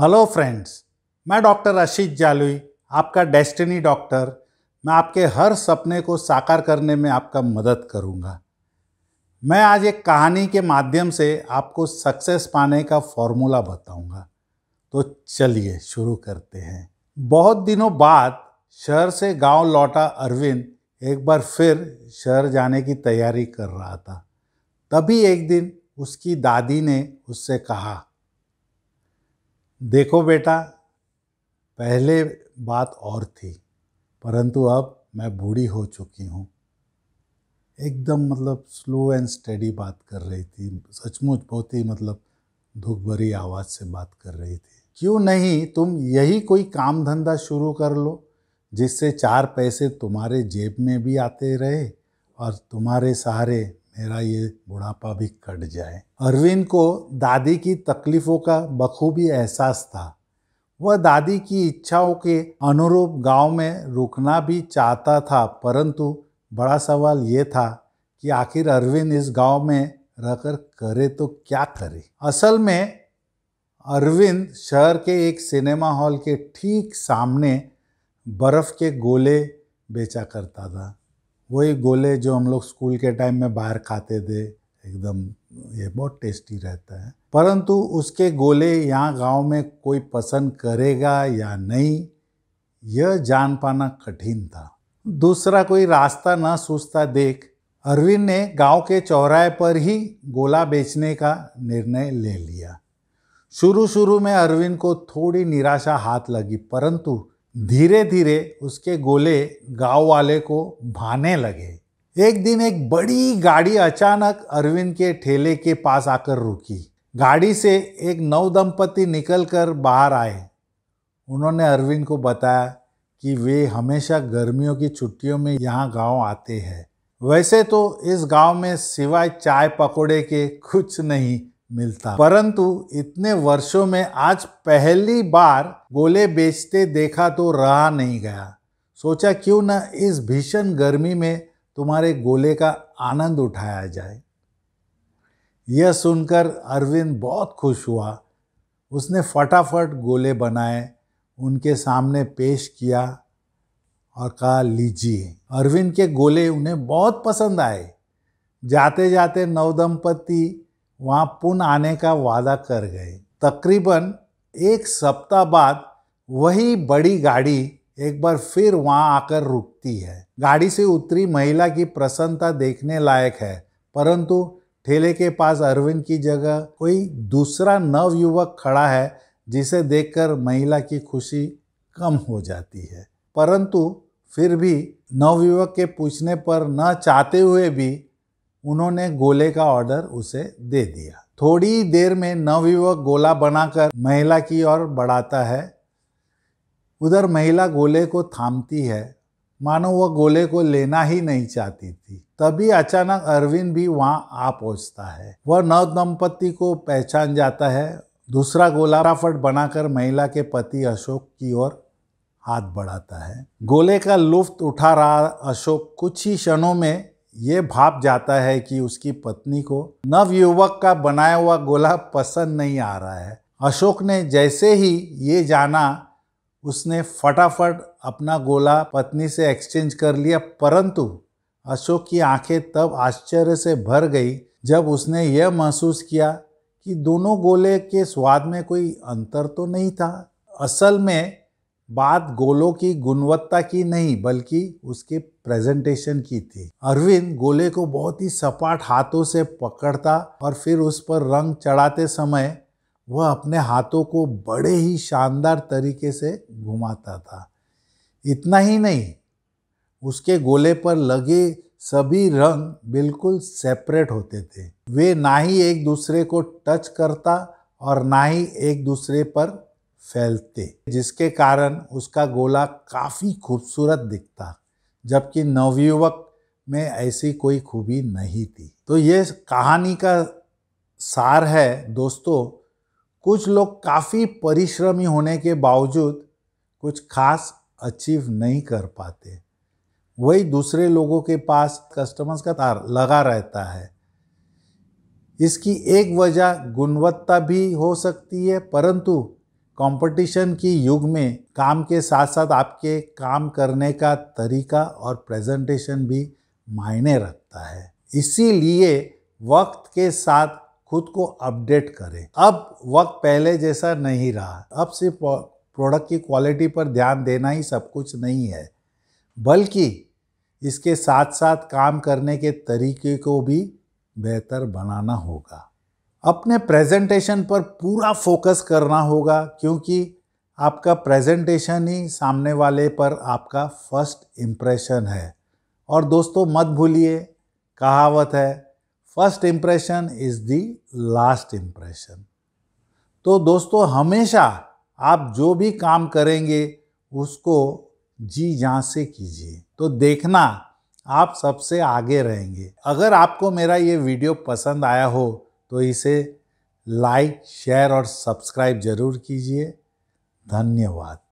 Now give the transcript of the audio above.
hello friends मैं doctor Ashit Jalui आपका destiny doctor मैं आपके हर सपने को साकार करने में आपका मदद करूंगा मैं आज एक कहानी के माध्यम से आपको सक्सेस पाने का फॉर्मूला बताऊंगा तो चलिए शुरू करते हैं बहुत दिनों बाद शहर से गांव लौटा अरविंद एक बार फिर शहर जाने की तैयारी कर रहा था तभी एक दिन उसकी दादी ने उससे कहा देखो बेटा पहले बात और थी परंतु अब मैं बूढ़ी हो चुकी हूँ एकदम मतलब स्लो एंड स्टडी बात कर रही थी सचमुच बहुत ही मतलब दुख भरी आवाज़ से बात कर रही थी क्यों नहीं तुम यही कोई काम धंधा शुरू कर लो जिससे चार पैसे तुम्हारे जेब में भी आते रहे और तुम्हारे सहारे मेरा ये बुढ़ापा भी कट जाए अरविंद को दादी की तकलीफ़ों का बखूबी एहसास था वह दादी की इच्छाओं के अनुरूप गांव में रुकना भी चाहता था परंतु बड़ा सवाल ये था कि आखिर अरविंद इस गांव में रहकर करे तो क्या करे असल में अरविंद शहर के एक सिनेमा हॉल के ठीक सामने बर्फ़ के गोले बेचा करता था वही गोले जो हम लोग स्कूल के टाइम में बाहर खाते थे एकदम ये बहुत टेस्टी रहता है परंतु उसके गोले यहाँ गांव में कोई पसंद करेगा या नहीं यह जान पाना कठिन था दूसरा कोई रास्ता ना सोचता देख अरविंद ने गांव के चौराहे पर ही गोला बेचने का निर्णय ले लिया शुरू शुरू में अरविंद को थोड़ी निराशा हाथ लगी परंतु धीरे धीरे उसके गोले गांव वाले को भाने लगे एक दिन एक बड़ी गाड़ी अचानक अरविंद के ठेले के पास आकर रुकी गाड़ी से एक नव दंपति कर बाहर आए उन्होंने अरविंद को बताया कि वे हमेशा गर्मियों की छुट्टियों में यहाँ गांव आते हैं वैसे तो इस गांव में सिवाय चाय पकोड़े के कुछ नहीं मिलता परंतु इतने वर्षों में आज पहली बार गोले बेचते देखा तो रहा नहीं गया सोचा क्यों ना इस भीषण गर्मी में तुम्हारे गोले का आनंद उठाया जाए यह सुनकर अरविंद बहुत खुश हुआ उसने फटाफट गोले बनाए उनके सामने पेश किया और कहा लीजिए अरविंद के गोले उन्हें बहुत पसंद आए जाते जाते नवदंपति वहाँ पुनः आने का वादा कर गए तकरीबन एक सप्ताह बाद वही बड़ी गाड़ी एक बार फिर वहाँ आकर रुकती है गाड़ी से उतरी महिला की प्रसन्नता देखने लायक है परंतु ठेले के पास अरविंद की जगह कोई दूसरा नवयुवक खड़ा है जिसे देखकर महिला की खुशी कम हो जाती है परंतु फिर भी नवयुवक के पूछने पर न चाहते हुए भी उन्होंने गोले का ऑर्डर उसे दे दिया थोड़ी देर में नवयुवक गोला बनाकर महिला की ओर बढ़ाता है उधर महिला गोले को थामती है मानो वह गोले को लेना ही नहीं चाहती थी तभी अचानक अरविंद भी वहाँ आ पहुँचता है वह नव दंपत्ति को पहचान जाता है दूसरा गोला फटाफट बनाकर महिला के पति अशोक की ओर हाथ बढ़ाता है गोले का लुफ्त उठा रहा अशोक कुछ ही क्षणों में ये भाप जाता है कि उसकी पत्नी को नवयुवक का बनाया हुआ गोला पसंद नहीं आ रहा है अशोक ने जैसे ही ये जाना उसने फटाफट अपना गोला पत्नी से एक्सचेंज कर लिया परंतु अशोक की आंखें तब आश्चर्य से भर गई जब उसने यह महसूस किया कि दोनों गोले के स्वाद में कोई अंतर तो नहीं था असल में बात गोलों की गुणवत्ता की नहीं बल्कि उसके प्रेजेंटेशन की थी अरविंद गोले को बहुत ही सपाट हाथों से पकड़ता और फिर उस पर रंग चढ़ाते समय वह अपने हाथों को बड़े ही शानदार तरीके से घुमाता था इतना ही नहीं उसके गोले पर लगे सभी रंग बिल्कुल सेपरेट होते थे वे ना ही एक दूसरे को टच करता और ना ही एक दूसरे पर फैलते जिसके कारण उसका गोला काफ़ी खूबसूरत दिखता जबकि नवयुवक में ऐसी कोई खूबी नहीं थी तो ये कहानी का सार है दोस्तों कुछ लोग काफ़ी परिश्रमी होने के बावजूद कुछ खास अचीव नहीं कर पाते वही दूसरे लोगों के पास कस्टमर्स का तार लगा रहता है इसकी एक वजह गुणवत्ता भी हो सकती है परंतु कंपटीशन की युग में काम के साथ साथ आपके काम करने का तरीका और प्रेजेंटेशन भी मायने रखता है इसीलिए वक्त के साथ खुद को अपडेट करें अब वक्त पहले जैसा नहीं रहा अब सिर्फ प्रोडक्ट की क्वालिटी पर ध्यान देना ही सब कुछ नहीं है बल्कि इसके साथ साथ काम करने के तरीके को भी बेहतर बनाना होगा अपने प्रेजेंटेशन पर पूरा फोकस करना होगा क्योंकि आपका प्रेजेंटेशन ही सामने वाले पर आपका फर्स्ट इम्प्रेशन है और दोस्तों मत भूलिए कहावत है first impression is the last impression तो दोस्तों हमेशा आप जो भी काम करेंगे उसको जी जहाँ से कीजिए तो देखना आप सबसे आगे रहेंगे अगर आपको मेरा ये वीडियो पसंद आया हो तो इसे लाइक शेयर और सब्सक्राइब जरूर कीजिए धन्यवाद